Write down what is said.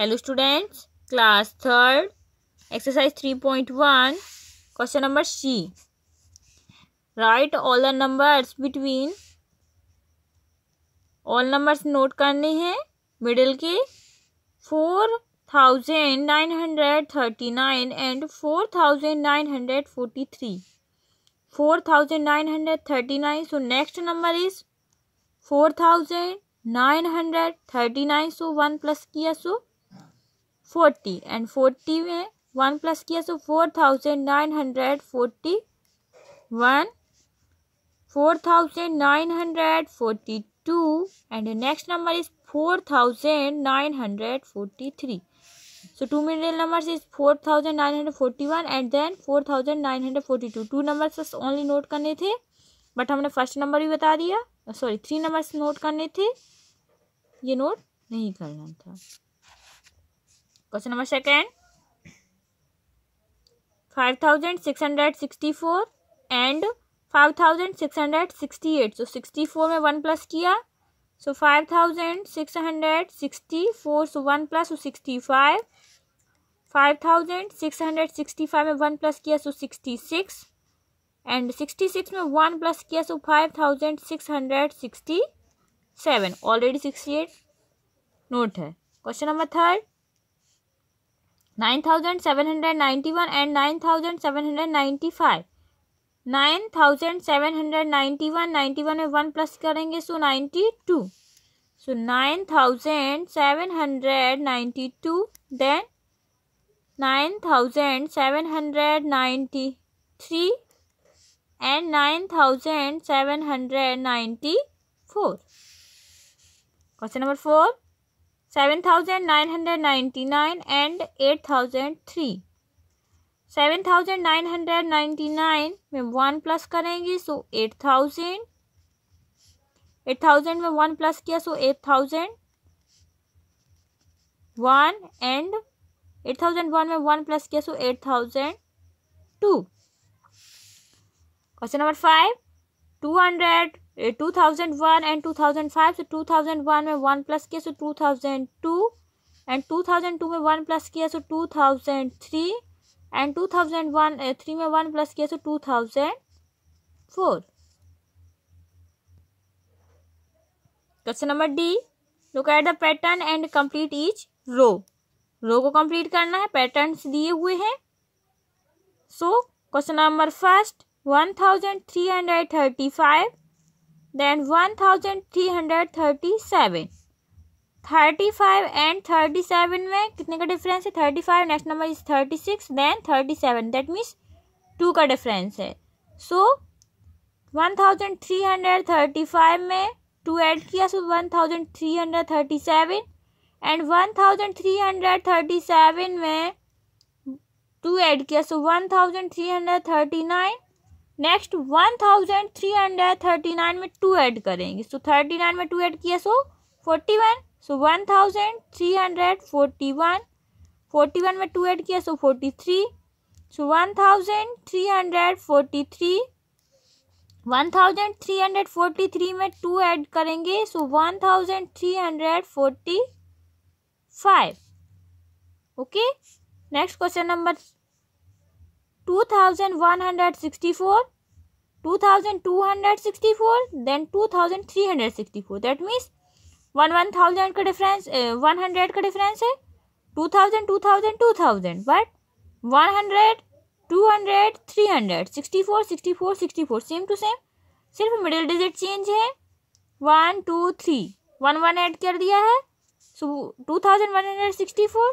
hello students class third exercise three point one question number C write all the numbers between all numbers note करने हैं middle के four thousand nine hundred thirty nine and four thousand nine hundred forty three four thousand nine hundred thirty nine so next number is four thousand nine hundred thirty nine so one plus किया so forty and forty में one plus किया so four thousand nine hundred forty one four thousand nine hundred forty two and next number is four thousand nine hundred forty three so two number is four thousand nine hundred one and middle four thousand nine hundred forty two two numbers बस only note करने थे but हमने first number भी बता दिया sorry three numbers note करने थे ये नोट नहीं करना था question number second five thousand six hundred sixty four and five thousand six hundred sixty eight so sixty four में वन प्लस किया so five thousand six hundred sixty four so one plus so sixty five five thousand six hundred sixty five में one plus किया so sixty six and sixty six में one plus किया so five thousand six hundred sixty seven already sixty eight note है question number third 9791 and 9795 9791 91 में one plus करेंगे so ninety two so nine thousand seven hundred ninety two then nine thousand seven hundred ninety three and nine thousand seven hundred ninety four question number four seven thousand nine hundred ninety nine and eight thousand three seven thousand nine hundred ninety nine में one plus करेंगे so eight thousand eight thousand में one plus किया so eight thousand one and eight thousand one में one plus किया so eight thousand two question number five two hundred two thousand one and two thousand five से two thousand one में one plus किया so two thousand two and two thousand two में one plus किया so two thousand three and two thousand one three में one plus किया so two thousand four question number D look at the pattern and complete each row row को complete करना है patterns दिए हुए हैं so question number first 1335 then 1337 35 and 37 में कितने का डिफरेंस है 35 next number is 36 then 37 that means two का डिफरेंस है सो so, 1335 में टू ऐड किया so one thousand three hundred thirty seven and one thousand three hundred thirty में two add किया so one thousand three hundred thirty nine next one thousand three hundred thirty nine में two add करेंगे so thirty nine में two add किया so forty one so one thousand three hundred forty one forty one में two add किया so forty three so one thousand three hundred forty three one thousand three hundred forty three में two add करेंगे so one thousand three hundred forty five okay next question number 2164 2264 then 2364 that means one one thousand का difference one hundred का difference है two thousand two thousand two thousand but one hundred two hundred three hundred sixty four sixty four sixty four same to same सिर्फ middle digit change है one two three one one add कर दिया है so two thousand one hundred sixty four